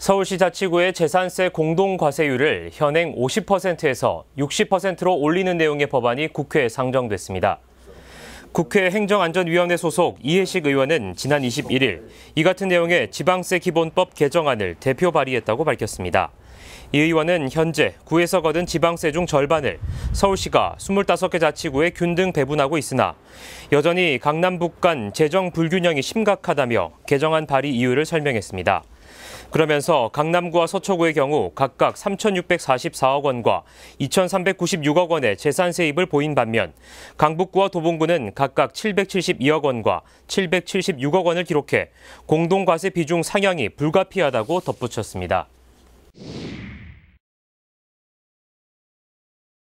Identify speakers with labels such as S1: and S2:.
S1: 서울시 자치구의 재산세 공동과세율을 현행 50%에서 60%로 올리는 내용의 법안이 국회에 상정됐습니다. 국회 행정안전위원회 소속 이해식 의원은 지난 21일 이 같은 내용의 지방세 기본법 개정안을 대표 발의했다고 밝혔습니다. 이 의원은 현재 구에서 거둔 지방세 중 절반을 서울시가 25개 자치구에 균등 배분하고 있으나 여전히 강남북 간 재정 불균형이 심각하다며 개정안 발의 이유를 설명했습니다. 그러면서 강남구와 서초구의 경우 각각 3,644억 원과 2,396억 원의 재산 세입을 보인 반면 강북구와 도봉구는 각각 772억 원과 776억 원을 기록해 공동과세 비중 상향이 불가피하다고 덧붙였습니다.